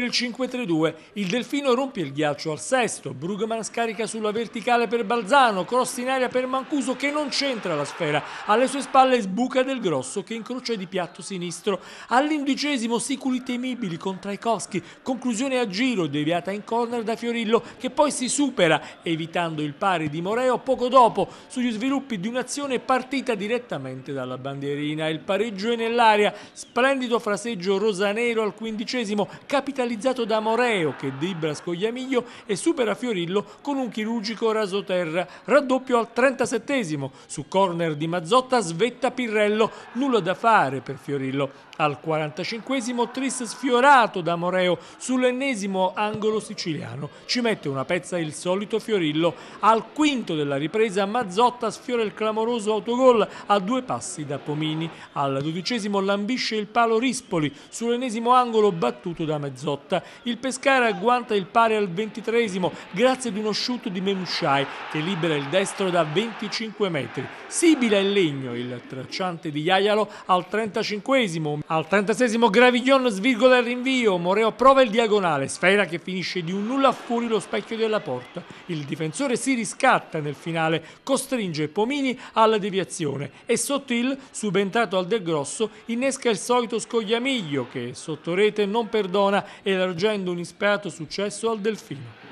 per il 5-3-2, il Delfino rompe il ghiaccio al sesto, Brugman scarica sulla verticale per Balzano, cross in aria per Mancuso che non c'entra la sfera, alle sue spalle sbuca del grosso che incrocia di piatto sinistro, all'undicesimo siculi temibili con Traikowski, conclusione a giro deviata in corner da Fiorillo che poi si supera evitando il pari di Moreo poco dopo sugli sviluppi di un'azione partita direttamente dalla bandierina, il pareggio è nell'aria, splendido fraseggio rosanero al quindicesimo, capitalizzato realizzato da Moreo che dribbla Scogliamiglio e supera Fiorillo con un chirurgico rasoterra. Raddoppio al 37esimo, su corner di Mazzotta svetta Pirrello, nulla da fare per Fiorillo. Al 45esimo Tris sfiorato da Moreo sull'ennesimo angolo siciliano. Ci mette una pezza il solito Fiorillo. Al quinto della ripresa Mazzotta sfiora il clamoroso autogol a due passi da Pomini. Al dodicesimo lambisce il palo Rispoli sull'ennesimo angolo battuto da Mazzotta lotta. Il Pescara agguanta il pari al ventitresimo grazie ad uno shoot di Memshai che libera il destro da 25 metri. Sibila e Legno, il tracciante di Iaialo, al trentacinquesimo. Al 36esimo Graviglion svirgola il rinvio, Moreo prova il diagonale, sfera che finisce di un nulla fuori lo specchio della porta. Il difensore si riscatta nel finale, costringe Pomini alla deviazione e Sottil, subentrato al Del Grosso, innesca il solito scogliamiglio che sotto rete non perdona elargendo un ispirato successo al Delfino.